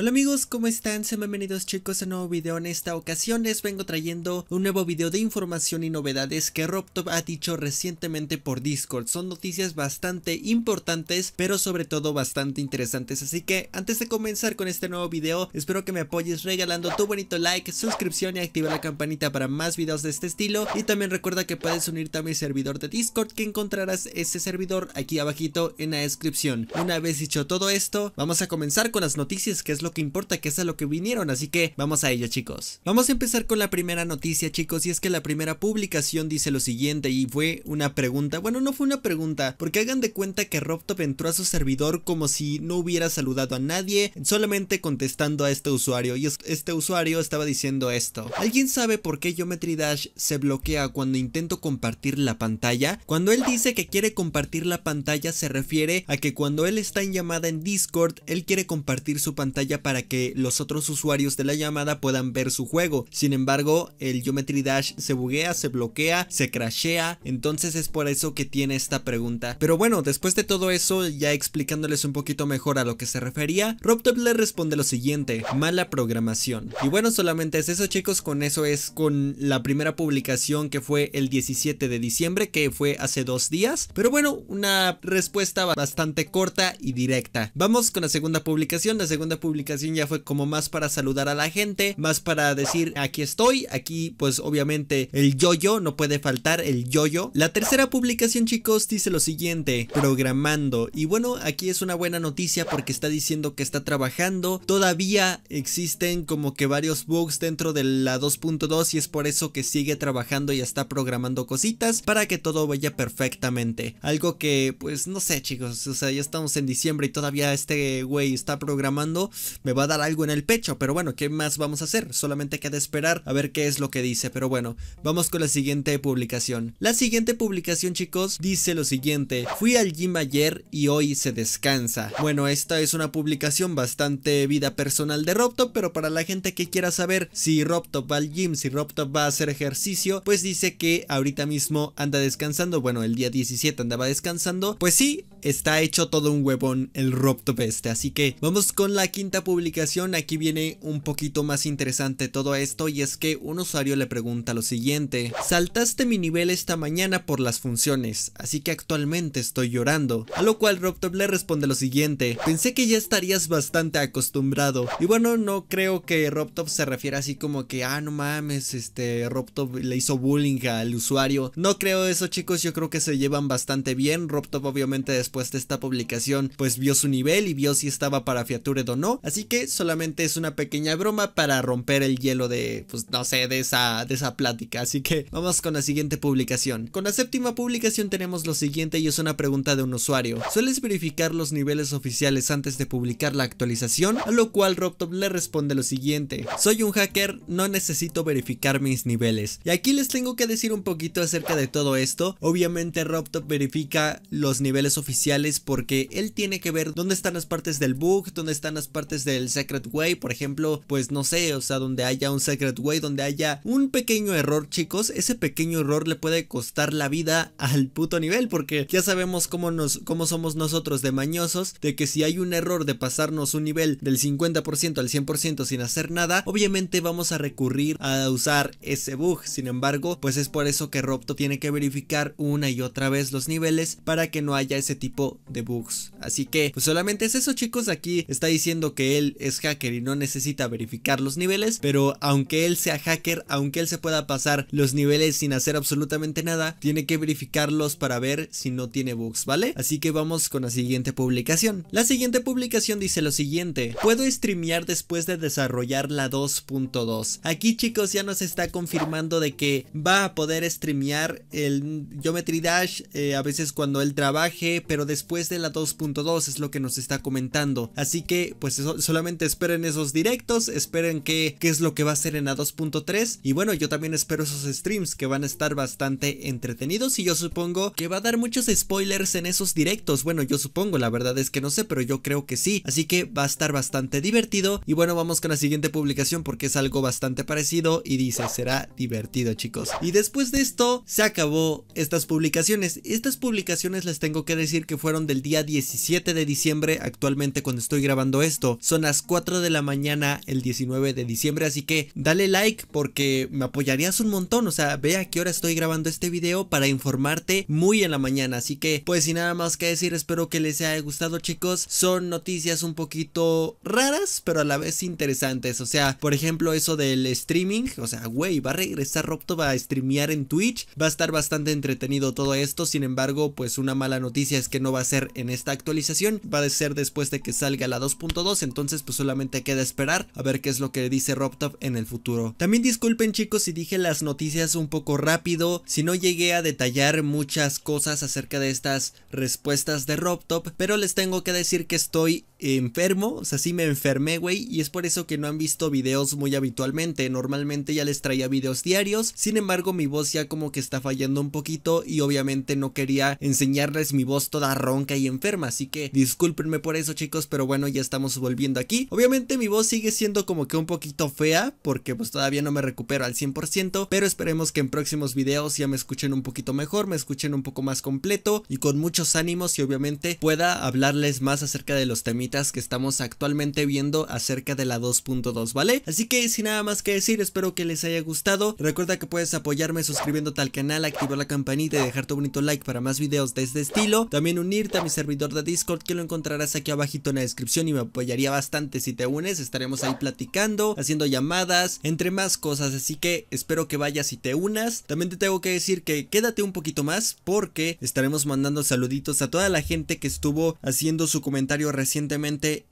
Hola amigos, ¿cómo están? Sean bienvenidos chicos a un nuevo video. En esta ocasión les vengo trayendo un nuevo video de información y novedades que RobTop ha dicho recientemente por Discord. Son noticias bastante importantes, pero sobre todo bastante interesantes. Así que antes de comenzar con este nuevo video, espero que me apoyes regalando tu bonito like, suscripción y activar la campanita para más videos de este estilo. Y también recuerda que puedes unirte a mi servidor de Discord que encontrarás ese servidor aquí abajito en la descripción. Una vez dicho todo esto, vamos a comenzar con las noticias que es lo lo que importa, que es a lo que vinieron, así que vamos a ello chicos. Vamos a empezar con la primera noticia chicos y es que la primera publicación dice lo siguiente y fue una pregunta, bueno no fue una pregunta, porque hagan de cuenta que RobTop entró a su servidor como si no hubiera saludado a nadie, solamente contestando a este usuario y este usuario estaba diciendo esto. ¿Alguien sabe por qué Geometry Dash se bloquea cuando intento compartir la pantalla? Cuando él dice que quiere compartir la pantalla se refiere a que cuando él está en llamada en Discord, él quiere compartir su pantalla para que los otros usuarios de la llamada puedan ver su juego. Sin embargo, el Geometry Dash se buguea, se bloquea, se crashea, entonces es por eso que tiene esta pregunta. Pero bueno, después de todo eso, ya explicándoles un poquito mejor a lo que se refería, RobTop le responde lo siguiente, mala programación. Y bueno, solamente es eso chicos, con eso es con la primera publicación que fue el 17 de diciembre, que fue hace dos días. Pero bueno, una respuesta bastante corta y directa. Vamos con la segunda publicación, la segunda publicación ya fue como más para saludar a la gente, más para decir aquí estoy, aquí pues obviamente el yo -yo, no puede faltar el yo -yo. La tercera publicación chicos dice lo siguiente, programando y bueno aquí es una buena noticia porque está diciendo que está trabajando, todavía existen como que varios bugs dentro de la 2.2 y es por eso que sigue trabajando y está programando cositas para que todo vaya perfectamente, algo que pues no sé chicos, o sea ya estamos en diciembre y todavía este güey está programando, me va a dar algo en el pecho, pero bueno, ¿qué más vamos a hacer? Solamente queda esperar a ver qué es lo que dice, pero bueno, vamos con la siguiente publicación. La siguiente publicación, chicos, dice lo siguiente, fui al gym ayer y hoy se descansa. Bueno, esta es una publicación bastante vida personal de Robtop, pero para la gente que quiera saber si Robtop va al gym, si Robtop va a hacer ejercicio, pues dice que ahorita mismo anda descansando, bueno, el día 17 andaba descansando, pues sí, está hecho todo un huevón el Robtop este, así que vamos con la quinta publicación aquí viene un poquito más interesante todo esto y es que un usuario le pregunta lo siguiente. Saltaste mi nivel esta mañana por las funciones, así que actualmente estoy llorando. A lo cual RobTop le responde lo siguiente. Pensé que ya estarías bastante acostumbrado. Y bueno, no creo que RobTop se refiera así como que, ah, no mames, este RobTop le hizo bullying al usuario. No creo eso chicos, yo creo que se llevan bastante bien. RobTop obviamente después de esta publicación pues vio su nivel y vio si estaba para Fiatured o no. Así que solamente es una pequeña broma para romper el hielo de, pues no sé, de esa, de esa plática. Así que vamos con la siguiente publicación. Con la séptima publicación tenemos lo siguiente y es una pregunta de un usuario. ¿Sueles verificar los niveles oficiales antes de publicar la actualización? A lo cual RobTop le responde lo siguiente. Soy un hacker, no necesito verificar mis niveles. Y aquí les tengo que decir un poquito acerca de todo esto. Obviamente RobTop verifica los niveles oficiales porque él tiene que ver dónde están las partes del bug, dónde están las partes del Secret Way, por ejemplo, pues no sé, o sea, donde haya un Secret Way, donde haya un pequeño error, chicos, ese pequeño error le puede costar la vida al puto nivel, porque ya sabemos cómo, nos, cómo somos nosotros de mañosos, de que si hay un error de pasarnos un nivel del 50% al 100% sin hacer nada, obviamente vamos a recurrir a usar ese bug, sin embargo, pues es por eso que Robto tiene que verificar una y otra vez los niveles para que no haya ese tipo de bugs. Así que, pues solamente es eso chicos, aquí está diciendo que él es hacker y no necesita verificar los niveles, pero aunque él sea hacker, aunque él se pueda pasar los niveles sin hacer absolutamente nada, tiene que verificarlos para ver si no tiene bugs, ¿vale? Así que vamos con la siguiente publicación. La siguiente publicación dice lo siguiente, puedo streamear después de desarrollar la 2.2. Aquí chicos ya nos está confirmando de que va a poder streamear el Geometry Dash eh, a veces cuando él trabaje, pero después de la 2.2 es lo que nos está comentando. Así que pues eso, solamente esperen esos directos, esperen qué qué es lo que va a ser en A2.3 y bueno, yo también espero esos streams que van a estar bastante entretenidos y yo supongo que va a dar muchos spoilers en esos directos, bueno, yo supongo, la verdad es que no sé, pero yo creo que sí, así que va a estar bastante divertido y bueno, vamos con la siguiente publicación porque es algo bastante parecido y dice, será divertido chicos. Y después de esto, se acabó estas publicaciones, estas publicaciones les tengo que decir que fueron del día 17 de diciembre actualmente cuando estoy grabando esto, son las 4 de la mañana el 19 de diciembre, así que dale like porque me apoyarías un montón. O sea, vea a qué hora estoy grabando este video para informarte muy en la mañana. Así que, pues sin nada más que decir, espero que les haya gustado, chicos. Son noticias un poquito raras, pero a la vez interesantes. O sea, por ejemplo, eso del streaming. O sea, güey, va a regresar va a streamear en Twitch. Va a estar bastante entretenido todo esto. Sin embargo, pues una mala noticia es que no va a ser en esta actualización. Va a ser después de que salga la 2.2 entonces pues solamente queda esperar a ver qué es lo que dice Robtop en el futuro. También disculpen chicos si dije las noticias un poco rápido, si no llegué a detallar muchas cosas acerca de estas respuestas de Robtop, pero les tengo que decir que estoy enfermo, o sea, sí me enfermé, güey, y es por eso que no han visto videos muy habitualmente, normalmente ya les traía videos diarios, sin embargo mi voz ya como que está fallando un poquito y obviamente no quería enseñarles mi voz toda ronca y enferma, así que discúlpenme por eso chicos, pero bueno, ya estamos volviendo aquí, obviamente mi voz sigue siendo como que un poquito fea, porque pues todavía no me recupero al 100%, pero esperemos que en próximos videos ya me escuchen un poquito mejor, me escuchen un poco más completo y con muchos ánimos y obviamente pueda hablarles más acerca de los temas que estamos actualmente viendo acerca de la 2.2, ¿vale? Así que sin nada más que decir, espero que les haya gustado. Recuerda que puedes apoyarme suscribiéndote al canal, activar la campanita y dejar tu bonito like para más videos de este estilo. También unirte a mi servidor de Discord que lo encontrarás aquí abajito en la descripción y me apoyaría bastante si te unes. Estaremos ahí platicando, haciendo llamadas, entre más cosas. Así que espero que vayas y te unas. También te tengo que decir que quédate un poquito más porque estaremos mandando saluditos a toda la gente que estuvo haciendo su comentario recientemente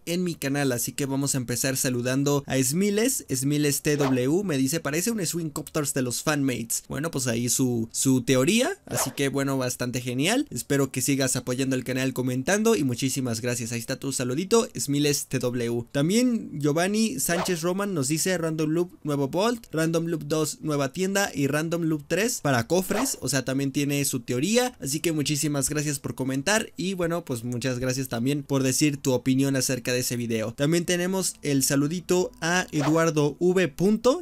en mi canal, así que vamos a empezar saludando a Smiles, Smiles TW, me dice, parece un Swing Copters de los fanmates. Bueno, pues ahí su, su teoría, así que bueno, bastante genial. Espero que sigas apoyando el canal comentando y muchísimas gracias. Ahí está tu saludito, Smiles TW. También Giovanni Sánchez Roman nos dice Random Loop nuevo Bolt, Random Loop 2 nueva tienda y Random Loop 3 para cofres, o sea, también tiene su teoría, así que muchísimas gracias por comentar y bueno, pues muchas gracias también por decir tu opinión acerca de ese video. También tenemos el saludito a Eduardo V.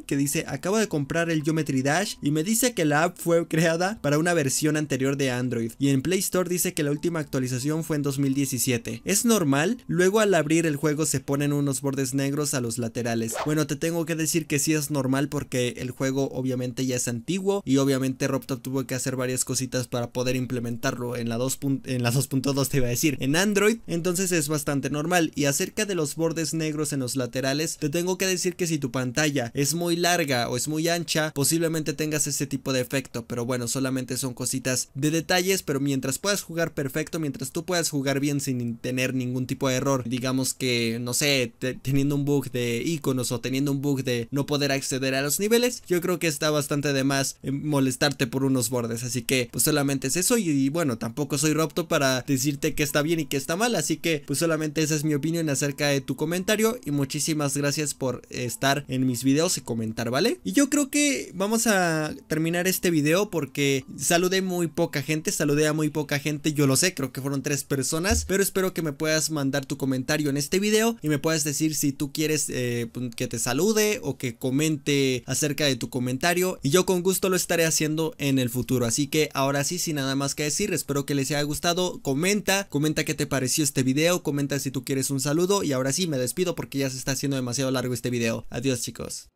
que dice, acabo de comprar el Geometry Dash y me dice que la app fue creada para una versión anterior de Android y en Play Store dice que la última actualización fue en 2017. Es normal, luego al abrir el juego se ponen unos bordes negros a los laterales. Bueno, te tengo que decir que sí es normal porque el juego obviamente ya es antiguo y obviamente Robtop tuvo que hacer varias cositas para poder implementarlo en la 2.2 te iba a decir, en Android, entonces es bastante normal y acerca de los bordes negros en los laterales te tengo que decir que si tu pantalla es muy larga o es muy ancha posiblemente tengas ese tipo de efecto pero bueno solamente son cositas de detalles pero mientras puedas jugar perfecto mientras tú puedas jugar bien sin tener ningún tipo de error digamos que no sé teniendo un bug de iconos o teniendo un bug de no poder acceder a los niveles yo creo que está bastante de más eh, molestarte por unos bordes así que pues solamente es eso y, bueno tampoco soy ropto para decirte que está bien y que está mal así que pues solamente es es mi opinión acerca de tu comentario y muchísimas gracias por estar en mis videos y comentar, ¿vale? Y yo creo que vamos a terminar este video porque saludé muy poca gente, saludé a muy poca gente, yo lo sé, creo que fueron tres personas, pero espero que me puedas mandar tu comentario en este video y me puedas decir si tú quieres eh, pues, que te salude o que comente acerca de tu comentario y yo con gusto lo estaré haciendo en el futuro. Así que ahora sí, sin nada más que decir, espero que les haya gustado, comenta, comenta qué te pareció este video, comenta si tú quieres un saludo y ahora sí me despido porque ya se está haciendo demasiado largo este video. Adiós chicos.